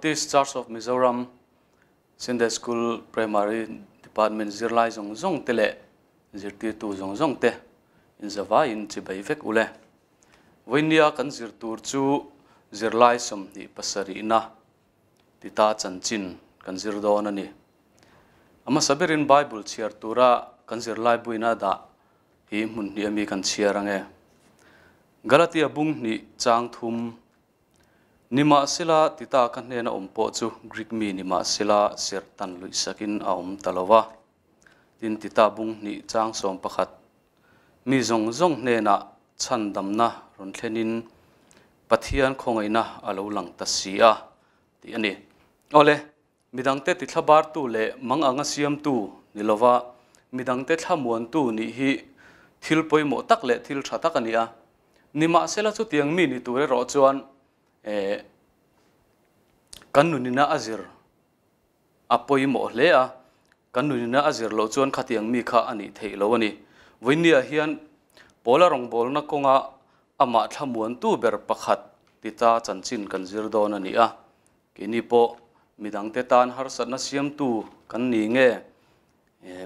Baptist Church of Mizoram Sunday School Primary Department Zirlai Zong Zong Tu Zong Zong In Zawa In Chibai Fek Ule Vinya Kan Zirtur Chu Zirlai Som Di Tita Chan Chin Kan Zirdo Ama Sabirin Bible Chiar Tura Kan Zirlai Bu Da Hi Mun Yami Kan Chiarang E Galatia Bung Ni nima sila tita kan ne na umpo chu greek me nima sila ser tan lui sakin a um talowa tin tita bung ni chang som pakhat mi zong zong ne na chan dam na ron thlenin pathian khongai na alo lang ta si a ti ani ole te ti thabar tu le mang anga siam tu ni lova midangte thamun tu ni hi thil poimo tak le thil thata kania nima sela chu tiang mi ni tu re ro chuan kanunina azir apoi mo le a kanunina azir lo chuan khatiang mi kha ani thei lo ani winnia hian pola rong bol na konga ama thamun tu ber pakhat ti cha chanchin kan zir don ani a ke ni po midangte tan har sar na siam tu kan ni nge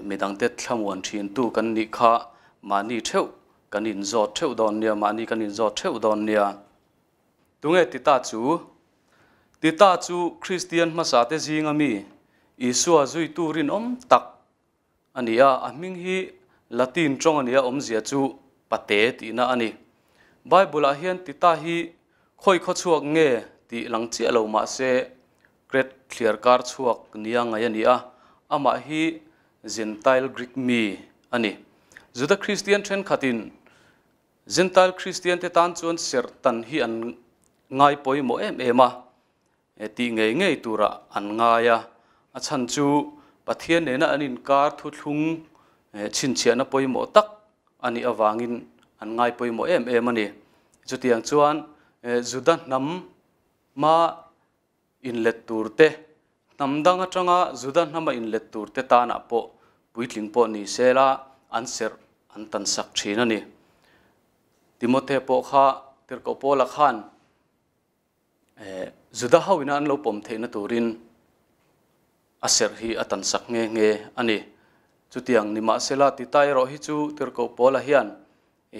midangte thamun thin tu kan ni kha mani theu kan in zo theu don nia, mani kan in zo theu don nia. tunge tita chu ta chu christian masa te zinga Isu isua zui turin om tak ania aming hi latin trong ania om zia chu pate ti na ani bible a hian ta hi khoi kho chuak nge ti lang chi lo ma se great clear kar chuak niang ai ania ama hi gentile greek mi ani juda christian then khatin gentile christian te tan chuan sertan hi an ngay bồi mỗi em em à ti ngay ngay tu ra ăn ngay à à chăn chú bà thiên đến e là anh in car thu thung e chín chia nó bồi mỗi tắc anh ở vàng in ăn ngay bồi mỗi em em anh ấy chú tiếng chuan dù đã nắm mà in lệ tour te nằm đang ở trong à dù đã nắm in lệ tour te ta nạp bộ bùi linh bộ ni xe la ăn sẹt ăn tan sắc chín anh ấy Timothée bộ kha tiệt cổ bộ là khan juda eh, hawina an lo pom theina turin aser hi atan sak nge nge ani chutiang nima sela ti tai ro hi chu tirko pola hian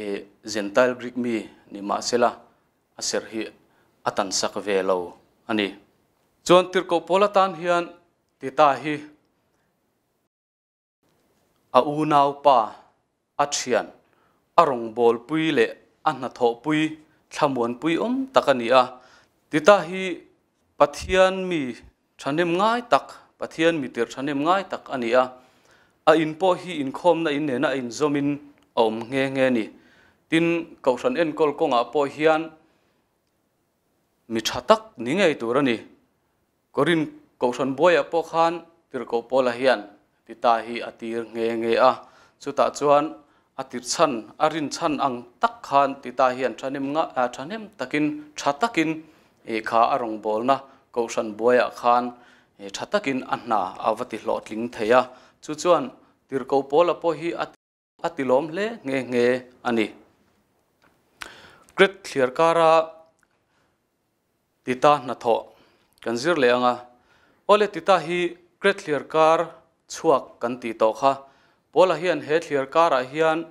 e gentile greek mi nima sela aser hi atan sak ve lo ani chuan tirko pola tan hian ti ta hi a u nau pa a arong a rong bol pui le an na tho pui thlamuan pui om takania ti ta hi pathian mi thanem ngai tak pathian mi tir thanem ngai tak ania a in po hi in khom na in nena in zomin om nghe nghe ni tin kau san en kol konga po hian mi tha tak ni ngei tur ani korin kau san boy a po khan tir ko pola la hian ti ta hi atir nge nge a chuta chuan atir chan arin chan ang tak khan ti ta hian thanem nga thanem takin tha takin kha arong bol na ko san boya khan thatakin anna awati lotling theya chu chuan tirko pola po hi atilom le nge nge ani great clear kara tita na tho kanzir le anga ole tita hi great clear kar chuak kan ti to kha pola hian he clear kar a hian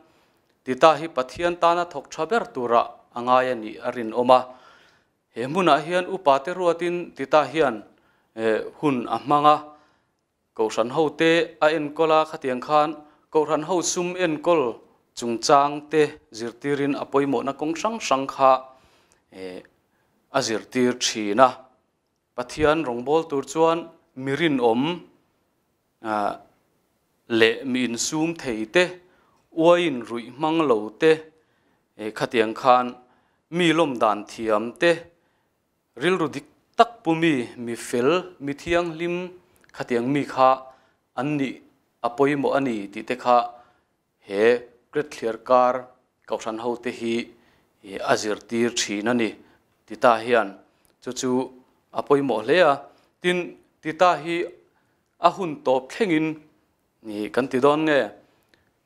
tita hi pathian ta na thok thaber tura angaya ni arin oma he muna hian upa te ruatin tita hian eh, hun a hmanga ko san ho te a en kola khatiang khan ko ran ho sum en kol chungchang te zirtirin apoimo na kong sang sang kha eh, a zirtir thi na pathian rongbol tur chuan mirin om a le min sum thei te uain rui mang lo te eh, khatiang khan mi lom dan thiam te ril ru dik tak pumi mi fel mi thiang lim khatiang mi kha anni apoi mo ani ti te kha he kret clear car kar kausan ho te hi azir tir thin ani ti ta hian chu chu apoi mo hle a tin ti ta hi a hun top thlengin ni kan ti don nge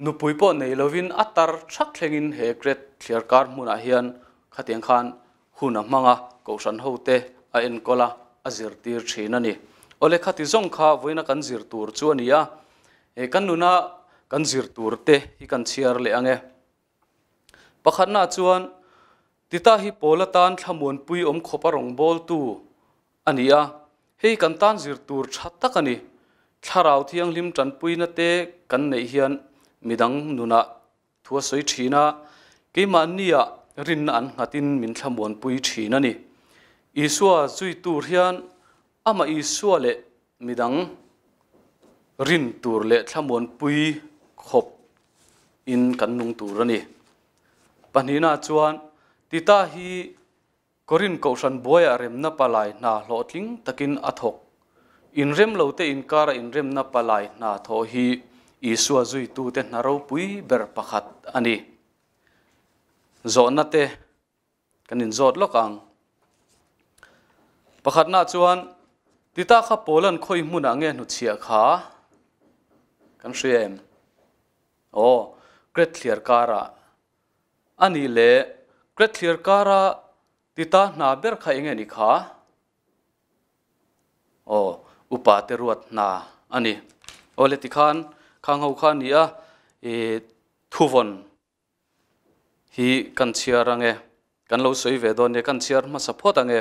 nupui po nei lovin atar thak thlengin he kret clear car kar hmuna ah hian khatiang khan huna manga hậu san ho te a en kola a zir tir thin ani ole khati zong kha voina kan zir tur chu ania e kan nuna kan zir tur te hi kan chiar le ange pakhat na chuan tita hi polatan thlamun pui om khopa rong bol tu ania hei kan tan zir tắc that tak ani thì anh lim tan pui na te kan nei hian midang nuna thua soi thina ke ma nia rin an ngatin min thlamun pui thina ni อิสวาจุยตูริยันอามาอิสวาเลมิดังรินตูเลทั้งมวลปุยขบอินกันนุงตูรนี่ปัญหาจวนติตาฮีกรินกอสันบวยอรมนับลายน่าหลอดลิงตะกินอัฐกอินเรมเลวเตอินคารอินเรมนับลายน่าทอฮีอิสวาจุยตูเตนารูปุยเบรปะขัดอันนี้จอนนัตเตกันนินจอดลกอัง pakhat na chuan tita kha polan khoi mun ang nge nu chia kha kan shiem o great clear kara le great clear kara tita na ber e kha o upa te ruat na ani o le ti khan khang ho khan ya e thuvon hi kan chia rang e kan lo soi ve do ne kan chiar ma support ang e.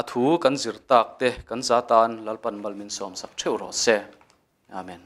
athu kan zirtak te kan zatan